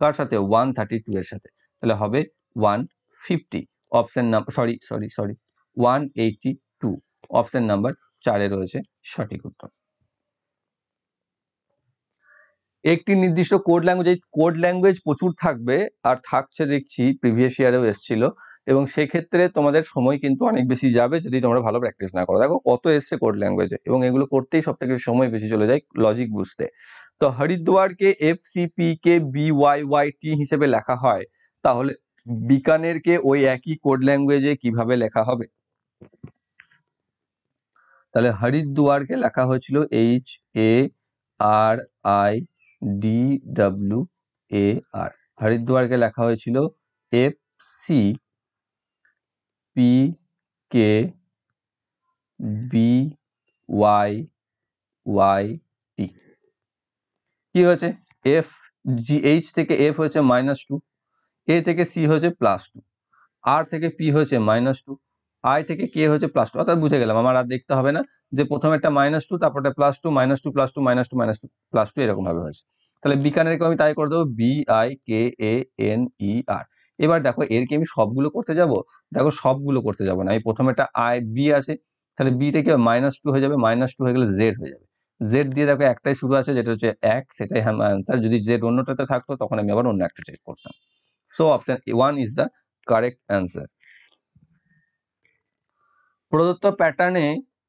কার সাথে ওয়ান থার্টি টু এর সাথে তাহলে হবে one fifty option number sorry sorry sorry one eighty two option number চারে রয়েছে সঠিক উত্তর একটি নির্দিষ্ট কোড ল্যাঙ্গুয়েজ কোড ল্যাঙ্গুয়েজ প্রচুর থাকবে আর থাকছে দেখছি প্রিভিয়াস ইয়ারেও এসেছিল এবং সেক্ষেত্রে তোমাদের সময় কিন্তু অনেক বেশি যাবে যদি তোমরা ভালো প্র্যাকটিস না করো দেখো কত এসছে কোড ল্যাঙ্গুয়েজে এবং এগুলো করতেই সব থেকে সময় বেশি চলে যায় লজিক বুঝতে তো হরিদ্বারকে F CP K BY Y T হিসেবে লেখা হয় তাহলে বিকানেরকে ওই একই কোড ল্যাঙ্গুয়েজে কিভাবে লেখা হবে তাহলে হরিদ্বারকে লেখা হয়েছিল H A R I D W A R হরিদ্বারকে লেখা হয়েছিল F C P K B Y Y T কি হয়েছে এফ জি এইচ থেকে এফ হয়েছে মাইনাস টু এ থেকে সি হয়েছে প্লাস টু আর থেকে পি হয়েছে মাইনাস টু আই থেকে কে হচ্ছে প্লাস টু অর্থাৎ বুঝে গেলাম আমার আর দেখতে হবে না যে প্রথমে একটা মাইনাস টু তারপর একটা plus two minus two plus two minus two minus two plus two ভাবে হয়েছে তাহলে বিকানেরকে আমি তাই করে দেবো B I K A N E R এবার দেখো এর কি আমি সবগুলো করতে যাব দেখো সবগুলো করতে যাব না এই প্রথমে একটা আই বি আছে তাহলে বিটা কি মাইনাস টু হয়ে যাবে মাইনাস টু হয়ে গেলে জেড হয়ে যাবে জেড দিয়ে দেখো একটাই শুরু আছে যেটা হচ্ছে এক সেটাই আমার অ্যান্সার যদি জেড অন্যটাতে থাকতো তখন আমি আবার অন্য একটা চেক করতাম so option one is the correct answer প্রদত্ত প্যাটার্নে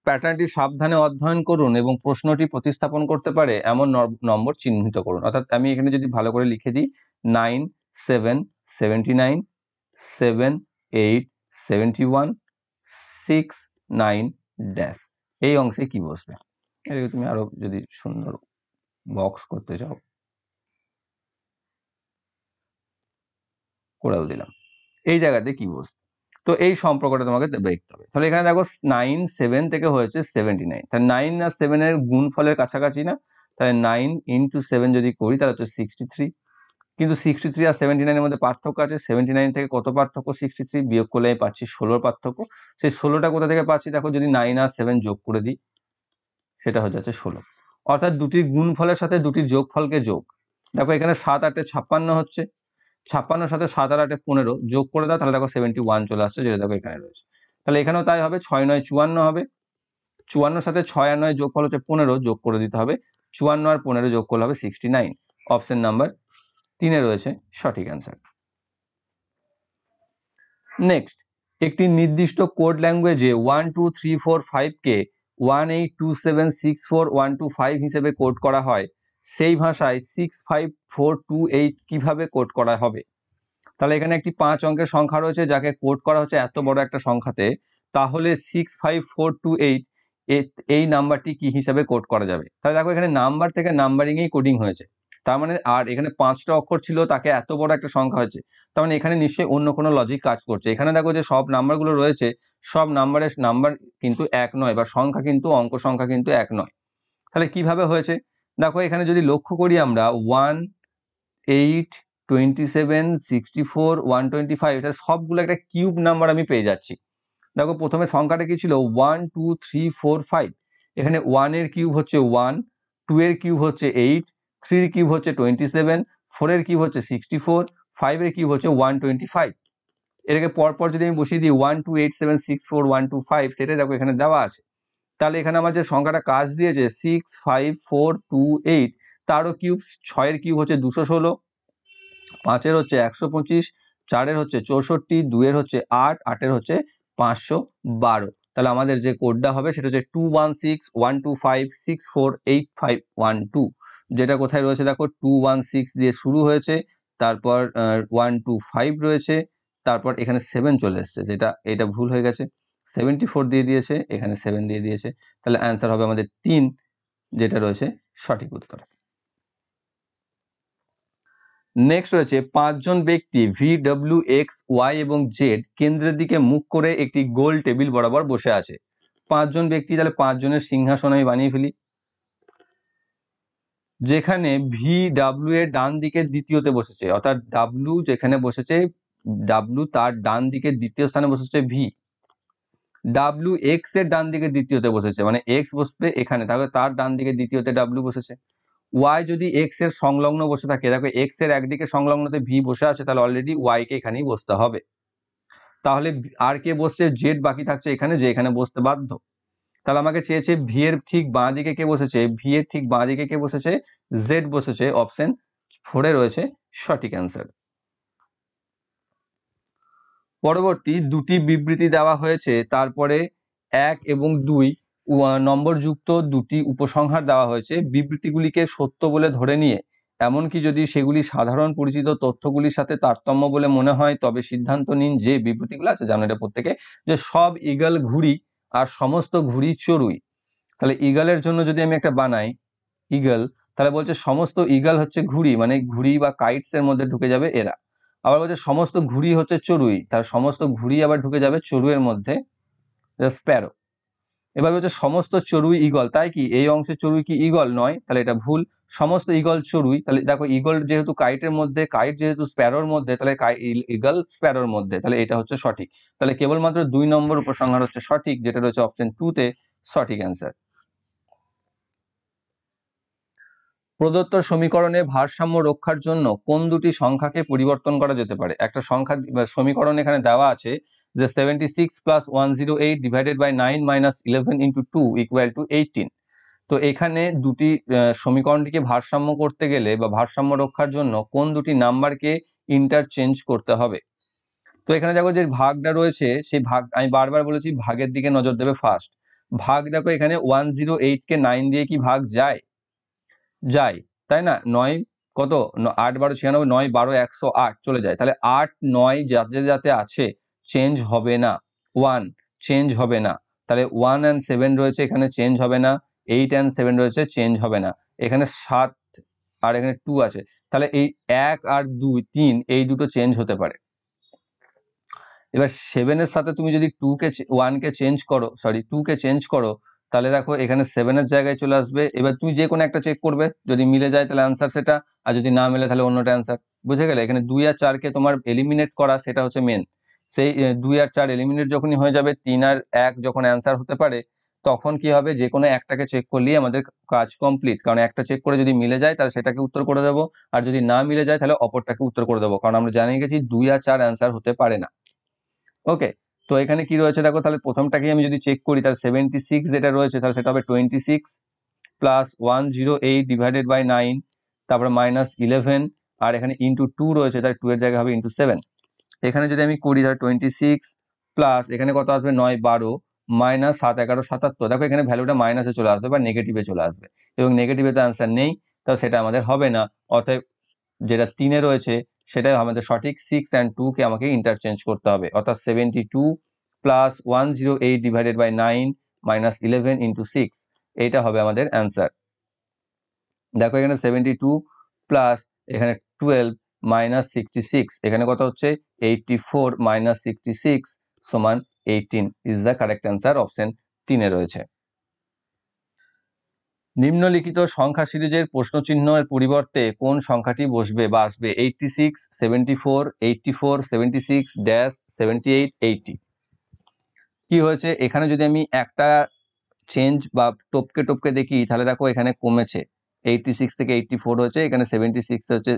প্যাটার্নটি সাবধানে অধ্যয়ন করুন এবং প্রশ্নটি প্রতিস্থাপন করতে পারে এমন নম্বর চিহ্নিত করুন অর্থাৎ আমি এখানে যদি ভালো করে লিখে দিই nine seven seventy nine seven eight seventy one six nine dash এই অংশে কি বসবে এটাকে তুমি আরও যদি সুন্দর বক্স করতে চাও করেও দিলাম এই জায়গাতে কি বসবে তো এই সম্পর্কটা তোমাকে দেখতে হবে তাহলে এখানে দেখো নাইন সেভেন থেকে হয়েছে সেভেন্টি নাইন তাহলে নাইন আর সেভেনের গুণফলের কাছাকাছি না তাহলে নাইন ইন্টু সেভেন যদি করি তাহলে হচ্ছে সিক্সটি থ্রি কিন্তু সিক্সটি থ্রি আর সেভেন্টি নাইনের মধ্যে পার্থক্য আছে সেভেন্টি নাইন থেকে কত পার্থক্য সিক্সটি থ্রি বিয়োগ করলে আমি পাচ্ছি ষোলোর পার্থক্য সেই ষোলোটা কোথা থেকে পাচ্ছি দেখো যদি নাইন আর সেভেন যোগ করে দিই সেটা হয়ে যাচ্ছে ষোলো অর্থাৎ দুটির গুণফলের সাথে দুটির ফলকে যোগ দেখো এখানে সাত আটে ছাপ্পান্ন হচ্ছে ছাপ্পান্ন সাথে সাত আর আটে পনেরো যোগ করে দাও তাহলে দেখো সেভেন্টি ওয়ান চলে আসছে যেটা দেখো এখানে রয়েছে তাহলে এখানেও তাই হবে ছয় নয় চুয়ান্ন হবে চুয়ান্ন সাথে ছয় আর নয় যোগফল হচ্ছে পনেরো যোগ করে দিতে হবে চুয়ান্ন আর পনেরো যোগ করলে হবে সিক্সটি নাইন অপশন নাম্বার তিনে রয়েছে সঠিক অ্যান্সার নেক্সট একটি নির্দিষ্ট কোড ল্যাঙ্গুয়েজে ওয়ান টু থ্রি ফোর ফাইভকে one eight two seven six four one two five হিসেবে কোড করা হয় সেই ভাষায় six five four two eight কীভাবে কোড করা হবে তাহলে এখানে একটি পাঁচ অঙ্কের সংখ্যা রয়েছে যাকে কোড করা হচ্ছে এত বড় একটা সংখ্যাতে তাহলে six five four two eight এই নাম্বারটি কি হিসাবে কোড করা যাবে তাহলে দেখো এখানে নাম্বার থেকে নাম্বারিংয়েই কোডিং হয়েছে তার মানে আর এখানে পাঁচটা অক্ষর ছিল তাকে এত বড় একটা সংখ্যা হয়েছে তার মানে এখানে নিশ্চয়ই অন্য কোনো লজিক কাজ করছে এখানে দেখো যে সব নাম্বারগুলো রয়েছে সব নাম্বারের নাম্বার কিন্তু এক নয় বা সংখ্যা কিন্তু অঙ্ক সংখ্যা কিন্তু এক নয় তাহলে কিভাবে হয়েছে দেখো এখানে যদি লক্ষ্য করি আমরা one eight twenty seven sixty four one twenty five এটা সবগুলো একটা কিউব নাম্বার আমি পেয়ে যাচ্ছি দেখো প্রথমে সংখ্যাটা কি ছিল one two three four five এখানে ওয়ানের কিউব হচ্ছে ওয়ান টু এর কিউব হচ্ছে এইট থ্রির কিউব হচ্ছে টোয়েন্টি সেভেন ফোরের কিউব হচ্ছে সিক্সটি ফোর ফাইভের কিউব হচ্ছে ওয়ান টোয়েন্টি ফাইভ এটাকে পরপর যদি আমি বসিয়ে দিই one two eight seven six four one two five সেটাই দেখো এখানে দেওয়া আছে তাহলে এখানে আমার যে সংখ্যাটা কাজ দিয়েছে six five four two eight তারও কিউব ছয়ের কিউব হচ্ছে দুশো ষোলো পাঁচের হচ্ছে একশো পঁচিশ চারের হচ্ছে চৌষট্টি দুয়ের হচ্ছে আট আটের হচ্ছে পাঁচশো বারো তাহলে আমাদের যে কোডটা হবে সেটা হচ্ছে two one six one two five six four eight five one two যেটা কোথায় রয়েছে দেখো টু ওয়ান সিক্স দিয়ে শুরু হয়েছে তারপর ওয়ান টু ফাইভ রয়েছে তারপর এখানে সেভেন চলে এসছে যেটা এটা ভুল হয়ে গেছে সেভেন্টি ফোর দিয়ে দিয়েছে এখানে সেভেন দিয়ে দিয়েছে তাহলে অ্যান্সার হবে আমাদের তিন যেটা রয়েছে সঠিক উত্তর নেক্সট রয়েছে পাঁচজন ব্যক্তি ভি ডব্লিউ এক্স ওয়াই এবং জেড কেন্দ্রের দিকে মুখ করে একটি গোল টেবিল বরাবর বসে আছে পাঁচজন ব্যক্তি তাহলে পাঁচজনের সিংহাসন আমি বানিয়ে ফেলি যেখানে ভি ডাব্লিউ এর ডান দিকে দ্বিতীয়তে বসেছে অর্থাৎ ডাব্লিউ যেখানে বসেছে ডাব্লিউ তার ডান দিকে দ্বিতীয় স্থানে বসেছে ভি ডাব্লিউ এক্স এর ডান দিকে দ্বিতীয়তে বসেছে মানে এক্স বসবে এখানে তাহলে তার ডান দিকে দ্বিতীয়তে ডাব্লিউ বসেছে ওয়াই যদি এক্স এর সংলগ্ন বসে থাকে দেখো এক্স এর একদিকে সংলগ্নতে ভি বসে আছে তাহলে অলরেডি ওয়াইকে এখানেই বসতে হবে তাহলে আর কে বসছে জেড বাকি থাকছে এখানে যে এখানে বসতে বাধ্য তাহলে আমাকে চেয়েছে ভি এর ঠিক বাঁ দিকে কে বসেছে ভি এর ঠিক বাঁ দিকে কে বসেছে জেড বসেছে অপশন ফোরে রয়েছে সঠিক অ্যান্সার পরবর্তী দুটি বিবৃতি দেওয়া হয়েছে তারপরে এক এবং দুই নম্বরযুক্ত দুটি উপসংহার দেওয়া হয়েছে বিবৃতিগুলিকে সত্য বলে ধরে নিয়ে এমনকি যদি সেগুলি সাধারণ পরিচিত তথ্যগুলির সাথে তারতম্য বলে মনে হয় তবে সিদ্ধান্ত নিন যে বিবৃতিগুলো আছে জানেন এটা প্রত্যেকে যে সব ইগল ঘুড়ি আর সমস্ত ঘুড়ি চড়ুই তাহলে ইগলের জন্য যদি আমি একটা বানাই ইগল তাহলে বলছে সমস্ত ইগল হচ্ছে ঘুড়ি মানে ঘুড়ি বা কাইটস এর মধ্যে ঢুকে যাবে এরা আবার বলছে সমস্ত ঘুড়ি হচ্ছে চড়ুই তার সমস্ত ঘুড়ি আবার ঢুকে যাবে চড়ুয়ের মধ্যে স্প্যারো এভাবে হচ্ছে সমস্ত চড়ুই ইগল তাই কি এই অংশে চড়ুই কি ইগল নয় তাহলে এটা ভুল সমস্ত ইগল চড়ুই তাহলে দেখো ইগল যেহেতু কাইটের মধ্যে কাইট যেহেতু স্প্যারোর মধ্যে তাহলে ইগল স্প্যারোর মধ্যে তাহলে এটা হচ্ছে সঠিক তাহলে কেবলমাত্র দুই নম্বর উপসংহার হচ্ছে সঠিক যেটা রয়েছে অপশন টু তে সঠিক অ্যান্সার প্রদত্ত সমীকরণে ভারসাম্য রক্ষার জন্য কোন দুটি সংখ্যাকে পরিবর্তন করা যেতে পারে একটা সংখ্যা সমীকরণ এখানে দেওয়া আছে যে seventy six plus one zero eight divided by nine minus eleven into two equal to eighteen তো এখানে দুটি সমীকরণটিকে ভারসাম্য করতে গেলে বা ভারসাম্য রক্ষার জন্য কোন দুটি নাম্বারকে ইন্টারচেঞ্জ করতে হবে তো এখানে দেখো যে ভাগটা রয়েছে সেই ভাগ আমি বারবার বলেছি ভাগের দিকে নজর দেবে ফার্স্ট ভাগ দেখো এখানে ওয়ান জিরো এইটকে নাইন দিয়ে কি ভাগ যায় যায় তাই না নয় কত আট বারো ছিয়ানব্বই নয় বারো একশো আট চলে যায় তাহলে আট নয় যাতে যাতে আছে চেঞ্জ হবে না ওয়ান চেঞ্জ হবে না তাহলে ওয়ান অ্যান্ড সেভেন রয়েছে এখানে চেঞ্জ হবে না এইট অ্যান্ড সেভেন রয়েছে চেঞ্জ হবে না এখানে সাত আর এখানে টু আছে তাহলে এই এক আর দুই তিন এই দুটো চেঞ্জ হতে পারে এবার সেভেনের সাথে তুমি যদি টুকে ওয়ানকে চেঞ্জ করো সরি টুকে চেঞ্জ করো তাহলে দেখো এখানে সেভেনের জায়গায় চলে আসবে এবার তুমি যে কোনো একটা চেক করবে যদি মিলে যায় তাহলে অ্যান্সার সেটা আর যদি না মেলে তাহলে অন্যটা অ্যান্সার বুঝে গেলে এখানে দুই আর চারকে তোমার এলিমিনেট করা সেটা হচ্ছে মেন সেই দুই আর চার এলিমিনেট যখনই হয়ে যাবে তিন আর এক যখন অ্যান্সার হতে পারে তখন কি হবে যে কোনো একটাকে চেক করলেই আমাদের কাজ কমপ্লিট কারণ একটা চেক করে যদি মিলে যায় তাহলে সেটাকে উত্তর করে দেবো আর যদি না মিলে যায় তাহলে অপরটাকে উত্তর করে দেবো কারণ আমরা জানিয়ে গেছি দুই আর চার অ্যান্সার হতে পারে না ওকে তো এখানে কি রয়েছে দেখো তাহলে প্রথমটাকে আমি যদি চেক করি তাহলে সেভেন্টি সিক্স যেটা রয়েছে তাহলে সেটা হবে twenty six plus one zero eight divided by nine তারপরে মাইনাস ইলেভেন আর এখানে ইন্টু টু রয়েছে তাহলে টু এর জায়গায় হবে ইন্টু সেভেন এখানে যদি আমি করি তাহলে টোয়েন্টি সিক্স প্লাস এখানে কত আসবে নয় বারো মাইনাস সাত এগারো সাতাত্তর দেখো এখানে ভ্যালুটা মাইনাসে চলে আসবে বা নেগেটিভে চলে আসবে এবং নেগেটিভে তো অ্যান্সার নেই তাহলে সেটা আমাদের হবে না অর্থাৎ যেটা তিনে রয়েছে সেটাই আমাদের সঠিক সিক্স অ্যান্ড টুকে আমাকে ইন্টারচেঞ্জ করতে হবে অর্থাৎ seventy two plus one zero eight divided by nine minus eleven into six এইটা হবে আমাদের অ্যান্সার দেখো এখানে সেভেন্টি টু প্লাস এখানে টুয়েলভ মাইনাস সিক্সটি সিক্স এখানে কথা হচ্ছে eighty four minus sixty six সমান eighteen is the correct answer option তিনে রয়েছে নিম্নলিখিত সংখ্যা সিরিজের প্রশ্নচিহ্নের পরিবর্তে কোন সংখ্যাটি বসবে বা আসবে eighty six seventy four eighty four seventy six dash seventy eight eighty কি হয়েছে এখানে যদি আমি একটা চেঞ্জ বা টপকে টপকে দেখি তাহলে দেখো এখানে কমেছে এইটটি সিক্স থেকে এইটটি ফোর হয়েছে এখানে সেভেন্টি সিক্স হচ্ছে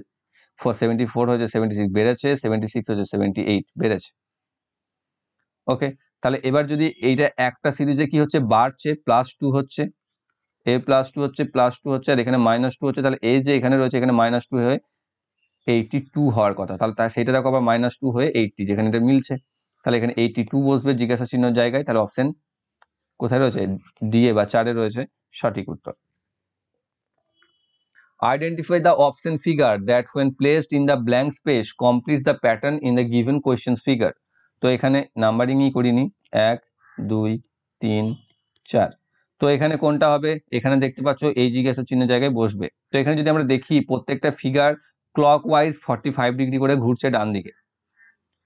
ফোর সেভেন্টি ফোর হয়েছে সেভেন্টি সিক্স বেড়েছে সেভেন্টি সিক্স হচ্ছে সেভেন্টি এইট বেড়েছে ওকে তাহলে এবার যদি এইটা একটা সিরিজে কি হচ্ছে বাড়ছে প্লাস টু হচ্ছে এ প্লাস টু হচ্ছে প্লাস টু হচ্ছে আর এখানে মাইনাস টু হচ্ছে তাহলে এই যে এখানে রয়েছে এখানে মাইনাস টু হয়ে এইটটি টু হওয়ার কথা তাহলে তার সেটা দেখো আবার মাইনাস টু হয়ে এইটটি যেখানে এটা মিলছে তাহলে এখানে এইটটি টু বসবে জিজ্ঞাসা চিহ্ন জায়গায় তাহলে অপশন কোথায় রয়েছে ডিএ বা চারে রয়েছে সঠিক উত্তর identify the option figure that when placed in the blank space completes the pattern in the given questions figure তো এখানে নাম্বারিংই করিনি এক দুই তিন চার তো এখানে কোনটা হবে এখানে দেখতে পাচ্ছ এই জিজ্ঞাসা চিহ্ন জায়গায় বসবে তো এখানে যদি আমরা দেখি প্রত্যেকটা figure clockwise forty five degree করে ঘুরছে ডান দিকে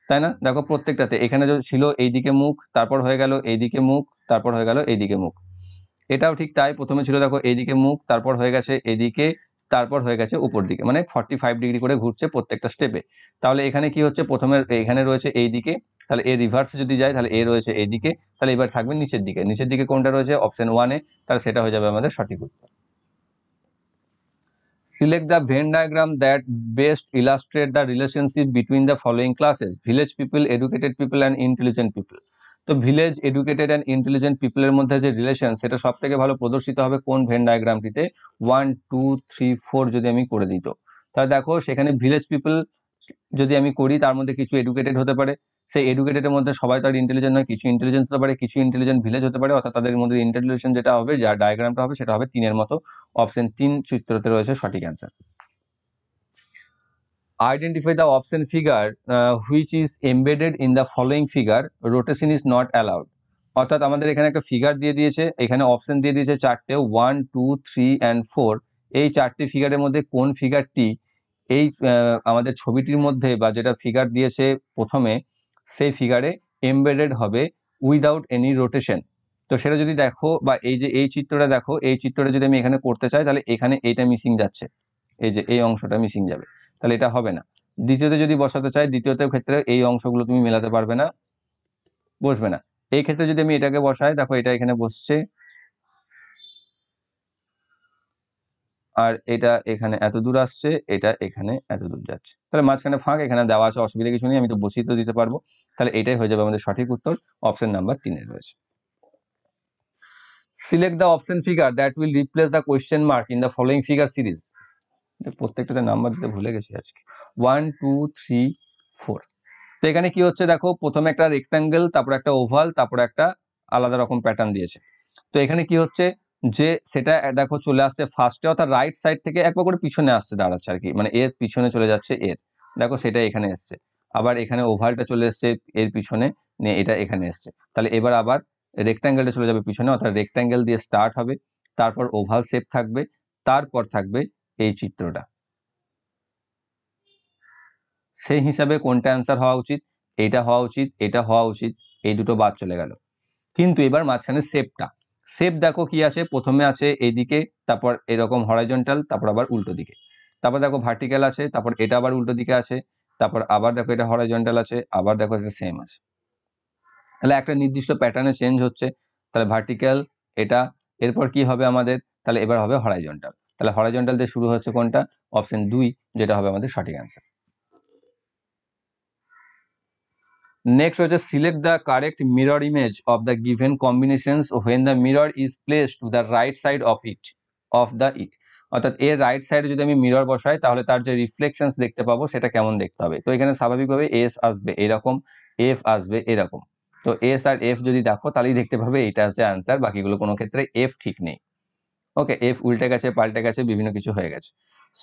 তাই না দেখো প্রত্যেকটাতে এখানে ছিল এইদিকে মুখ তারপর হয়ে গেল এইদিকে মুখ তারপর হয়ে গেল এইদিকে মুখ এটাও ঠিক তাই প্রথমে ছিল দেখো এইদিকে মুখ তারপর হয়ে গেছে এদিকে তারপর হয়ে গেছে উপর দিকে মানে ফর্টি ফাইভ ডিগ্রি করে ঘুরছে প্রত্যেকটা স্টেপে তাহলে এখানে কি হচ্ছে প্রথমে এখানে রয়েছে এইদিকে তাহলে এ রিভার্সে যদি যায় তাহলে এ রয়েছে এদিকে তাহলে এবার থাকবে নিচের দিকে নিচের দিকে কোনটা রয়েছে অপশন ওয়ানে তাহলে সেটা হয়ে যাবে আমাদের সঠিক উত্তর select the Venn diagram that best illustrate the relationship between the following classes village people educated people and intelligent people তো ভিলেজ এডুকেটেড অ্যান্ড ইন্টেলিজেন্ট পিপলের মধ্যে যে রিলেশন সেটা সব থেকে ভালো প্রদর্শিত হবে কোন ভেন ডায়াগ্রামটিতে ওয়ান টু থ্রি ফোর যদি আমি করে দিত তাহলে দেখো সেখানে ভিলেজ পিপল যদি আমি করি তার মধ্যে কিছু এডুকেটেড হতে পারে সেই এডুকেটেডের মধ্যে সবাই তার ইন্টেলিজেন্ট নয় কিছু ইন্টেলিজেন্ট হতে পারে কিছু ইন্টেলিজেন্ট ভিলেজ হতে পারে অর্থাৎ তাদের মধ্যে ইন্টেলিজেন্ট যেটা হবে যার ডায়াগ্রামটা হবে সেটা হবে তিনের মতো অপশন তিন চিত্রতে রয়েছে সঠিক answer identify the option figure which is embedded in the following figure rotation is not allowed অর্থাৎ আমাদের এখানে একটা ফিগার দিয়ে দিয়েছে এখানে অপশন দিয়ে দিয়েছে চারটে one two three and four এই চারটি ফিগারের মধ্যে কোন ফিগারটি এই আমাদের ছবিটির মধ্যে বা যেটা ফিগার দিয়েছে প্রথমে সেই ফিগারে এমবেডেড হবে উইদাউট এনি রোটেশন তো সেটা যদি দেখো বা এই যে এই চিত্রটা দেখো এই চিত্রটা যদি আমি এখানে করতে চাই তাহলে এখানে এইটা মিসিং যাচ্ছে এই যে এই অংশটা মিসিং যাবে তাহলে এটা হবে না দ্বিতীয়তে যদি বসাতে চাই দ্বিতীয়তে ক্ষেত্রে এই অংশগুলো তুমি মেলাতে পারবে না বসবে না এই ক্ষেত্রে যদি আমি এটাকে বসাই দেখো এটা এখানে বসছে আর এটা এখানে এত দূর আসছে এটা এখানে এত দূর যাচ্ছে তাহলে মাঝখানে ফাঁক এখানে দেওয়া আছে অসুবিধা কিছু নেই আমি তো বসিয়ে তো দিতে পারবো তাহলে এটাই হয়ে যাবে আমাদের সঠিক উত্তর অপশন নাম্বার তিনে রয়েছে select the option figure that will replace the question mark in the following figure series প্রত্যেকটাতে নাম্বার দিতে ভুলে গেছি আজকে ওয়ান টু থ্রি ফোর তো এখানে কি হচ্ছে দেখো প্রথমে একটা রেক্টাঙ্গেল তারপর একটা ওভাল তারপর একটা আলাদা রকম প্যাটার্ন দিয়েছে তো এখানে কি হচ্ছে যে সেটা দেখো চলে আসছে ফার্স্টে অর্থাৎ রাইট সাইড থেকে একবার করে পিছনে আসছে দাঁড়াচ্ছে আর কি মানে এর পিছনে চলে যাচ্ছে এর দেখো সেটা এখানে এসছে আবার এখানে ওভারটা চলে এসছে এর পিছনে নিয়ে এটা এখানে এসছে তাহলে এবার আবার রেক্ট্যাঙ্গেলটা চলে যাবে পিছনে অর্থাৎ রেক্ট্যাঙ্গেল দিয়ে স্টার্ট হবে তারপর ওভাল শেপ থাকবে তারপর থাকবে এই চিত্রটা সেই হিসাবে কোনটা অ্যান্সার হওয়া উচিত এটা হওয়া উচিত এটা হওয়া উচিত এই দুটো বাদ চলে গেল কিন্তু এবার মাঝখানে শেপটা সেপ দেখো কি আছে প্রথমে আছে এইদিকে তারপর এরকম হরাইজন্টাল তারপর আবার উল্টো দিকে তারপর দেখো ভার্টিক্যাল আছে তারপর এটা আবার উল্টো দিকে আছে তারপর আবার দেখো এটা হরাইজন্টাল আছে আবার দেখো এটা সেম আছে তাহলে একটা নির্দিষ্ট প্যাটার্নে চেঞ্জ হচ্ছে তাহলে ভার্টিক্যাল এটা এরপর কি হবে আমাদের তাহলে এবার হবে হরাইজন্টাল তাহলে হরাইজন্টাল দিয়ে শুরু হচ্ছে কোনটা অপশন দুই যেটা হবে আমাদের সঠিক অ্যান্সার নেক্সট হচ্ছে select the correct mirror image of the given combinations when the mirror is place to the right side of it of the it অর্থাৎ এর রাইট সাইডে যদি আমি মিরর বসাই তাহলে তার যে রিফ্লেকশনস দেখতে পাবো সেটা কেমন দেখতে হবে তো এখানে স্বাভাবিকভাবে এস আসবে এরকম এফ আসবে এরকম তো এস আর এফ যদি দেখো তাহলেই দেখতে পাবে এটা হচ্ছে অ্যান্সার বাকিগুলো কোনো ক্ষেত্রে এফ ঠিক নেই ওকে এফ উল্টে গেছে পাল্টে গেছে বিভিন্ন কিছু হয়ে গেছে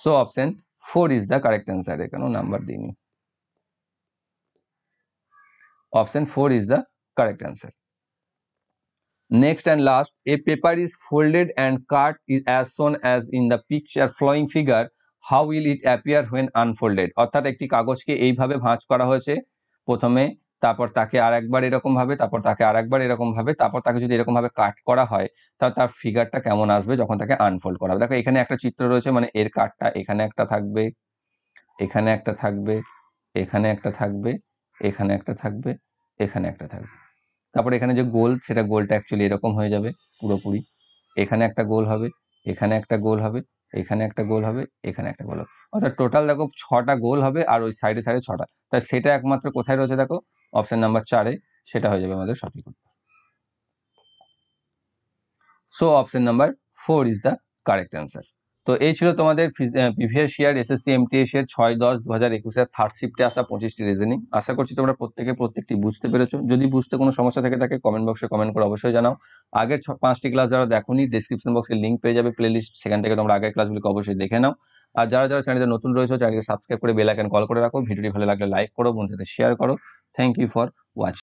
so option four is the correct answer এখানেও নাম্বার দিইনি Option 4 is the correct answer. Next and last, a paper is folded and cut as shown as in the picture flowing figure. How will it appear when unfolded? অর্থাৎ একটি কাগজকে এইভাবে ভাঁজ করা হয়েছে প্রথমে তারপর তাকে আর একবার এরকমভাবে তারপর তাকে আর একবার এরকমভাবে তারপর তাকে যদি এরকমভাবে কাট করা হয় তাহলে তার ফিগারটা কেমন আসবে যখন তাকে আনফোল্ড করা হবে দেখো এখানে একটা চিত্র রয়েছে মানে এর কাটটা এখানে একটা থাকবে এখানে একটা থাকবে এখানে একটা থাকবে এখানে একটা থাকবে এখানে একটা থাকবে তারপরে এখানে যে গোল সেটা গোলটা অ্যাকচুয়ালি এরকম হয়ে যাবে পুরোপুরি এখানে একটা গোল হবে এখানে একটা গোল হবে এখানে একটা গোল হবে এখানে একটা গোল হবে অর্থাৎ টোটাল দেখো ছটা গোল হবে আর ওই সাইডে সাইডে ছটা তাই সেটা একমাত্র কোথায় রয়েছে দেখো অপশান নাম্বার চারে সেটা হয়ে যাবে আমাদের সঠিক উত্তর so option number four is the correct answer তো এই ছিল তোমাদের প্রিভিয়াস ইয়ার এসএসসি এমটিএস এর ছয় দশ দু হাজার একুশের থার্ড শিফটে আসা পঁচিশটি রিজনিং আশা করছি তোমরা প্রত্যেকে প্রত্যেকটি বুঝতে পেরেছো যদি বুঝতে কোনো সমস্যা থাকে তাকে কমেন্ট বক্সে কমেন্ট করে অবশ্যই জানাও আগের পাঁচটি ক্লাস যারা দেখোনি ডিসক্রিপশন বক্সে লিঙ্ক পেয়ে যাবে প্লে লিস্ট সেখান থেকে তোমরা আগের ক্লাসগুলিকে অবশ্যই দেখে নাও আর যারা যারা চ্যানেলে নতুন রয়েছে চ্যানেলকে সাবস্ক্রাইব করে বেল আইকন কল করে রাখো ভিডিওটি ভালো লাগলে লাইক করো বন্ধুদের শেয়ার করো থ্যাংক ইউ ফর ওয়াচিং